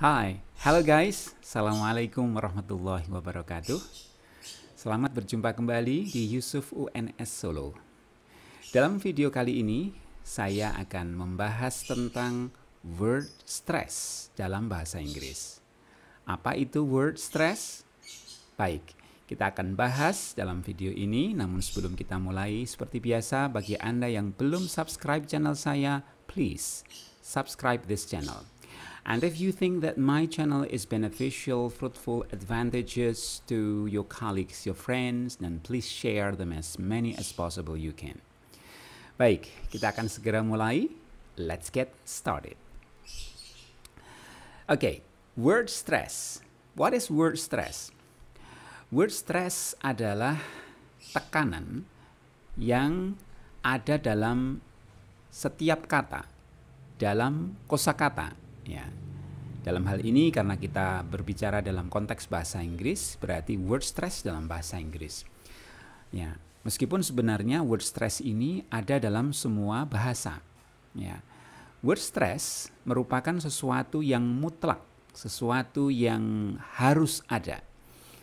Hai, halo guys, Assalamualaikum warahmatullahi wabarakatuh Selamat berjumpa kembali di Yusuf UNS Solo Dalam video kali ini, saya akan membahas tentang word stress dalam bahasa Inggris Apa itu word stress? Baik, kita akan bahas dalam video ini Namun sebelum kita mulai, seperti biasa bagi Anda yang belum subscribe channel saya Please, subscribe this channel And if you think that my channel is beneficial, fruitful, advantages to your colleagues, your friends, then please share them as many as possible you can. Baik, kita akan segera mulai. Let's get started. Okay, word stress. What is word stress? Word stress adalah tekanan yang ada dalam setiap kata, dalam kosakata dalam hal ini karena kita berbicara dalam konteks bahasa Inggris, berarti word stress dalam bahasa Inggris. Ya, meskipun sebenarnya word stress ini ada dalam semua bahasa. Ya. Word stress merupakan sesuatu yang mutlak, sesuatu yang harus ada.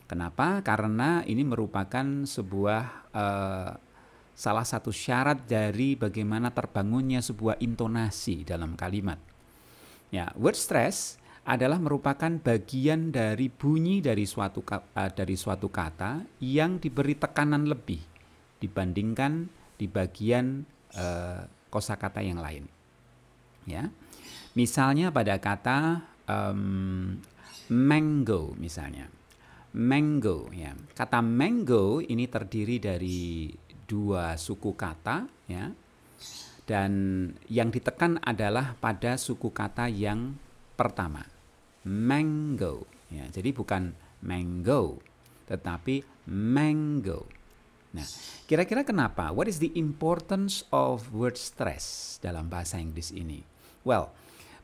Kenapa? Karena ini merupakan sebuah eh, salah satu syarat dari bagaimana terbangunnya sebuah intonasi dalam kalimat. Ya, word stress adalah merupakan bagian dari bunyi dari suatu uh, dari suatu kata yang diberi tekanan lebih dibandingkan di bagian uh, kosakata yang lain. Ya. Misalnya pada kata um, mango misalnya. Mango ya. Kata mango ini terdiri dari dua suku kata ya. Dan yang ditekan adalah pada suku kata yang pertama, mango. Ya, jadi bukan mango, tetapi mango. Nah, kira-kira kenapa? What is the importance of word stress dalam bahasa Inggris ini? Well,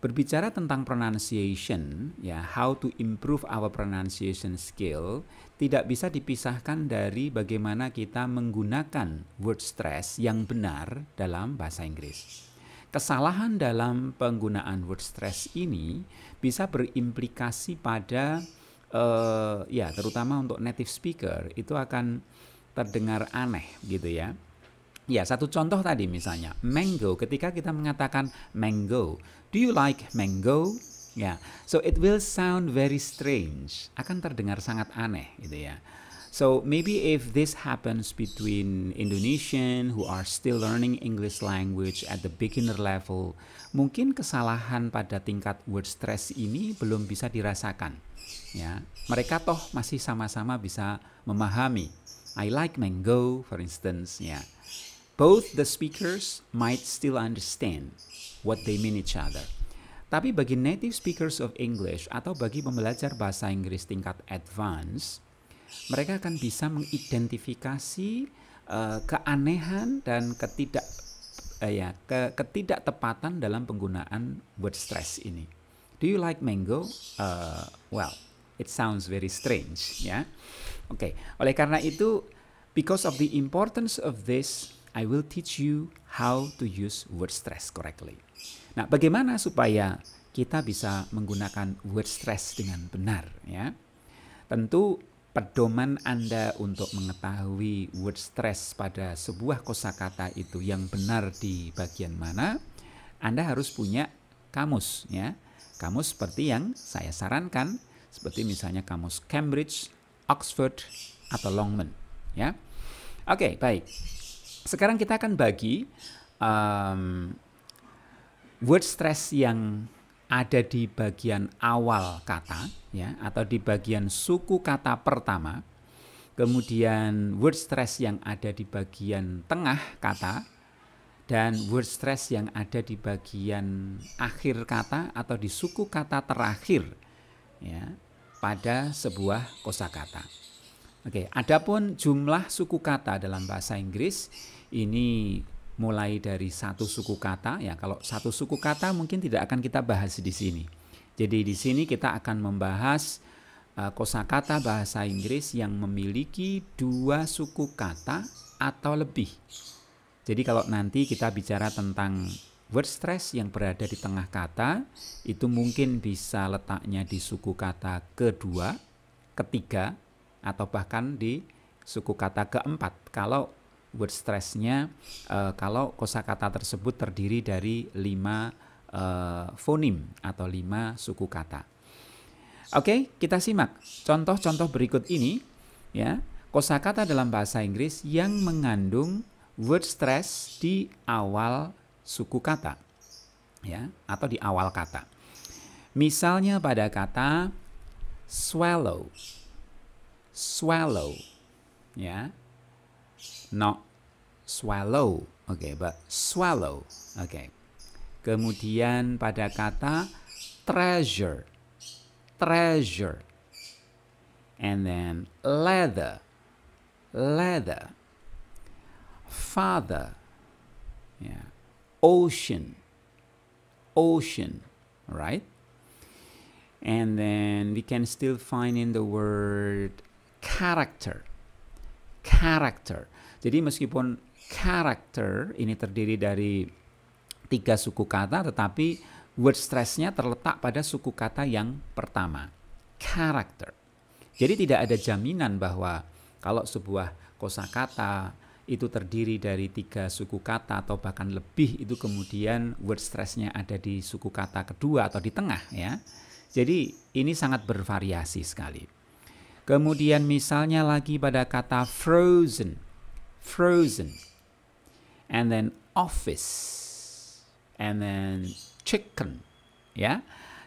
Berbicara tentang pronunciation, ya, how to improve our pronunciation skill, tidak bisa dipisahkan dari bagaimana kita menggunakan word stress yang benar dalam bahasa Inggris. Kesalahan dalam penggunaan word stress ini bisa berimplikasi pada, uh, ya, terutama untuk native speaker, itu akan terdengar aneh, gitu ya Ya, satu contoh tadi misalnya mango. Ketika kita mengatakan mango, do you like mango? Ya, so it will sound very strange. Akan terdengar sangat aneh gitu ya. So maybe if this happens between Indonesian who are still learning English language at the beginner level, mungkin kesalahan pada tingkat word stress ini belum bisa dirasakan. Ya, mereka toh masih sama-sama bisa memahami. I like mango, for instance. Ya, both the speakers might still understand what they mean each other. Tapi bagi native speakers of English atau bagi pembelajar bahasa Inggris tingkat advance, mereka akan bisa mengidentifikasi uh, keanehan dan ketidak uh, ya ke, ketidaktepatan dalam penggunaan word stress ini. Do you like mango? Uh, well, it sounds very strange, ya. Yeah? Oke, okay. oleh karena itu, because of the importance of this I will teach you how to use word stress correctly. Nah, bagaimana supaya kita bisa menggunakan word stress dengan benar ya? Tentu pedoman Anda untuk mengetahui word stress pada sebuah kosakata itu yang benar di bagian mana, Anda harus punya kamus ya. Kamus seperti yang saya sarankan, seperti misalnya kamus Cambridge, Oxford, atau Longman ya. Oke, okay, baik. Sekarang kita akan bagi um, word stress yang ada di bagian awal kata ya atau di bagian suku kata pertama. Kemudian word stress yang ada di bagian tengah kata dan word stress yang ada di bagian akhir kata atau di suku kata terakhir ya pada sebuah kosakata. Oke, adapun jumlah suku kata dalam bahasa Inggris ini mulai dari satu suku kata ya. Kalau satu suku kata mungkin tidak akan kita bahas di sini. Jadi di sini kita akan membahas uh, kosakata bahasa Inggris yang memiliki dua suku kata atau lebih. Jadi kalau nanti kita bicara tentang word stress yang berada di tengah kata, itu mungkin bisa letaknya di suku kata kedua, ketiga, atau bahkan di suku kata keempat kalau word stressnya uh, kalau kosakata tersebut terdiri dari lima uh, fonim atau lima suku kata. Oke, okay, kita simak contoh-contoh berikut ini ya kosakata dalam bahasa Inggris yang mengandung word stress di awal suku kata ya atau di awal kata. Misalnya pada kata swallow swallow. Yeah. Not swallow. Okay, but swallow. Okay. Kemudian pada kata treasure. Treasure. And then leather. Leather. Father. Yeah. Ocean. Ocean, right? And then we can still find in the word character. Character. Jadi meskipun character ini terdiri dari tiga suku kata tetapi word stressnya terletak pada suku kata yang pertama. Character. Jadi tidak ada jaminan bahwa kalau sebuah kosakata itu terdiri dari tiga suku kata atau bahkan lebih itu kemudian word stressnya ada di suku kata kedua atau di tengah ya. Jadi ini sangat bervariasi sekali. Kemudian misalnya lagi pada kata frozen. Frozen. And then office. And then chicken. Ya.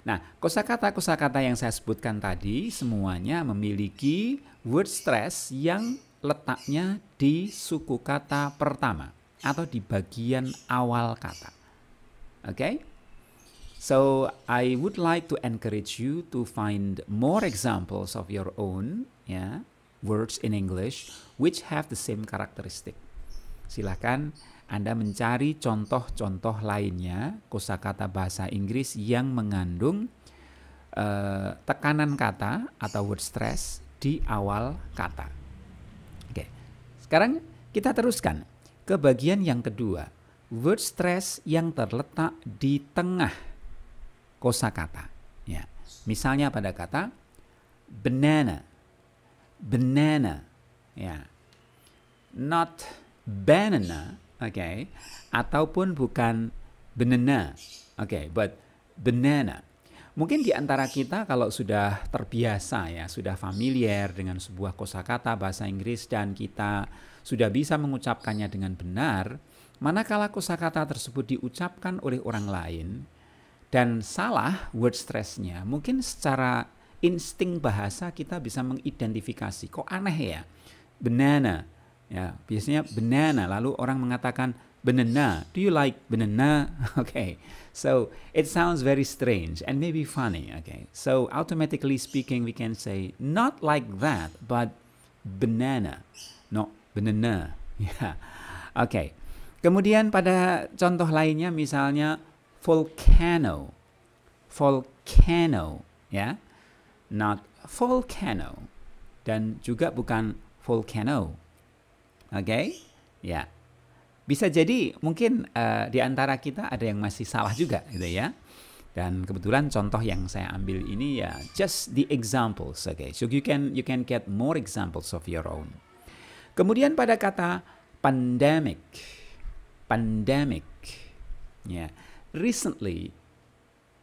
Nah, kosakata-kosakata yang saya sebutkan tadi semuanya memiliki word stress yang letaknya di suku kata pertama atau di bagian awal kata. Oke? Okay? So I would like to encourage you to find more examples of your own ya words in English which have the same characteristic. Silakan Anda mencari contoh-contoh lainnya kosakata bahasa Inggris yang mengandung uh, tekanan kata atau word stress di awal kata. Oke. Sekarang kita teruskan ke bagian yang kedua, word stress yang terletak di tengah kosa kata Ya. Misalnya pada kata banana, banana, ya, not banana, oke, okay. ataupun bukan banana, oke, okay, but banana. Mungkin di antara kita kalau sudah terbiasa ya, sudah familiar dengan sebuah kosakata bahasa Inggris dan kita sudah bisa mengucapkannya dengan benar, manakala kosakata tersebut diucapkan oleh orang lain, dan salah word stressnya mungkin secara insting bahasa kita bisa mengidentifikasi. Kok aneh ya? Banana. Ya, biasanya banana. Lalu orang mengatakan banana. Do you like banana? okay. So it sounds very strange and maybe funny. Okay. So automatically speaking, we can say not like that, but banana. No, banana. Yeah. Okay. Kemudian pada contoh lainnya misalnya volcano volcano ya not volcano dan juga bukan volcano oke okay? ya bisa jadi mungkin uh, di antara kita ada yang masih salah juga gitu ya dan kebetulan contoh yang saya ambil ini ya just the examples okay so you can you can get more examples of your own kemudian pada kata pandemic pandemic ya yeah. Recently,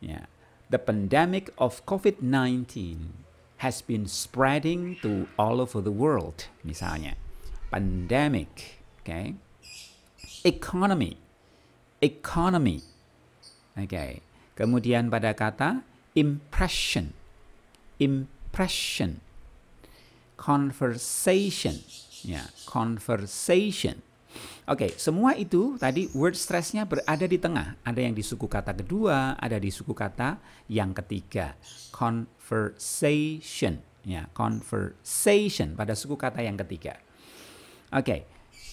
yeah, the pandemic of COVID-19 has been spreading to all over the world. Misalnya, pandemic, okay? Economy, economy, okay? Kemudian pada kata impression, impression, conversation, yeah, conversation Oke, okay, semua itu tadi word stressnya berada di tengah. Ada yang di suku kata kedua, ada di suku kata yang ketiga. Conversation, ya conversation pada suku kata yang ketiga. Oke, okay.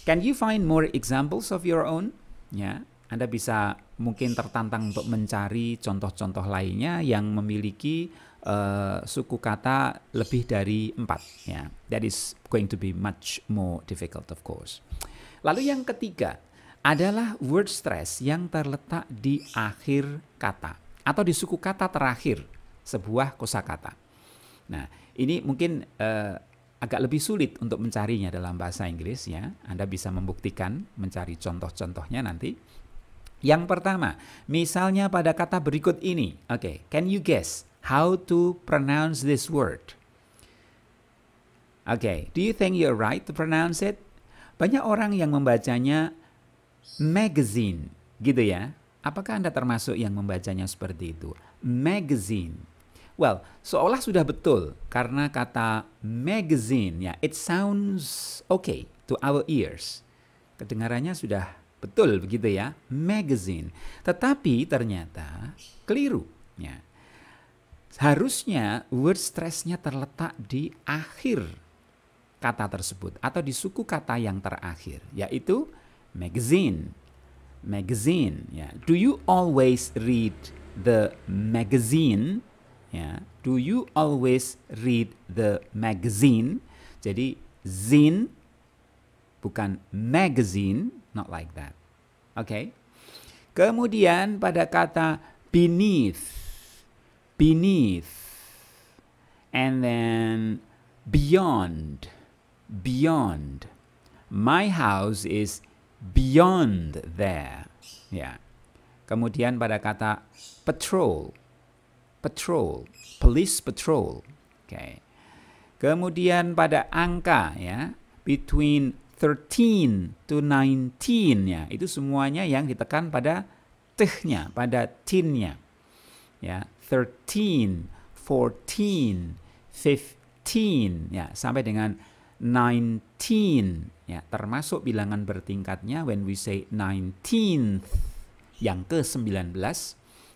can you find more examples of your own? Ya, Anda bisa mungkin tertantang untuk mencari contoh-contoh lainnya yang memiliki uh, suku kata lebih dari empat. Ya, that is going to be much more difficult, of course. Lalu yang ketiga adalah word stress yang terletak di akhir kata atau di suku kata terakhir sebuah kosakata. Nah, ini mungkin eh, agak lebih sulit untuk mencarinya dalam bahasa Inggris ya. Anda bisa membuktikan mencari contoh-contohnya nanti. Yang pertama, misalnya pada kata berikut ini. Oke, okay, can you guess how to pronounce this word? Oke, okay, do you think you're right to pronounce it? Banyak orang yang membacanya magazine, gitu ya. Apakah Anda termasuk yang membacanya seperti itu? Magazine. Well, seolah sudah betul karena kata magazine ya, it sounds okay to our ears. Kedengarannya sudah betul begitu ya, magazine. Tetapi ternyata keliru ya. Harusnya word stressnya terletak di akhir kata tersebut atau di suku kata yang terakhir yaitu magazine. Magazine ya. Do you always read the magazine? Ya. Do you always read the magazine? Jadi zin bukan magazine, not like that. Oke. Okay? Kemudian pada kata beneath, beneath, and then beyond, beyond. My house is beyond there. Ya. Kemudian pada kata patrol, patrol, police patrol. Oke. Okay. Kemudian pada angka ya, between 13 to 19 ya, itu semuanya yang ditekan pada tehnya, pada tin-nya. Ya, 13, 14, 15 ya, sampai dengan 19 ya termasuk bilangan bertingkatnya when we say 19th yang ke-19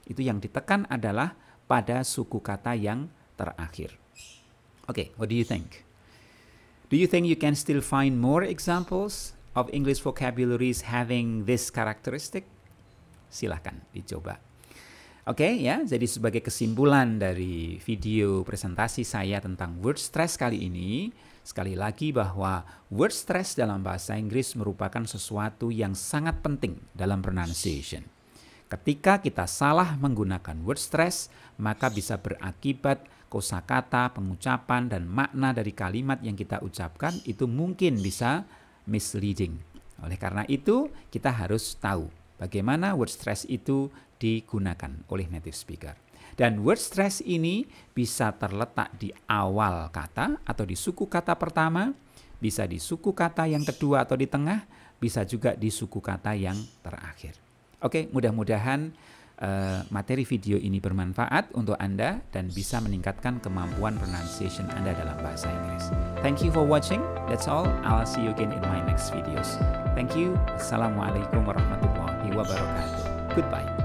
itu yang ditekan adalah pada suku kata yang terakhir. Oke, okay, what do you think? Do you think you can still find more examples of English vocabularies having this characteristic? Silahkan dicoba. Oke okay, ya, jadi sebagai kesimpulan dari video presentasi saya tentang word stress kali ini, Sekali lagi bahwa word stress dalam bahasa Inggris merupakan sesuatu yang sangat penting dalam pronunciation. Ketika kita salah menggunakan word stress, maka bisa berakibat kosakata, pengucapan dan makna dari kalimat yang kita ucapkan itu mungkin bisa misleading. Oleh karena itu, kita harus tahu bagaimana word stress itu digunakan oleh native speaker. Dan word stress ini bisa terletak di awal kata atau di suku kata pertama, bisa di suku kata yang kedua atau di tengah, bisa juga di suku kata yang terakhir. Oke, mudah-mudahan uh, materi video ini bermanfaat untuk Anda dan bisa meningkatkan kemampuan pronunciation Anda dalam bahasa Inggris. Thank you for watching. That's all. I'll see you again in my next videos. Thank you. Assalamualaikum warahmatullahi wabarakatuh. Goodbye.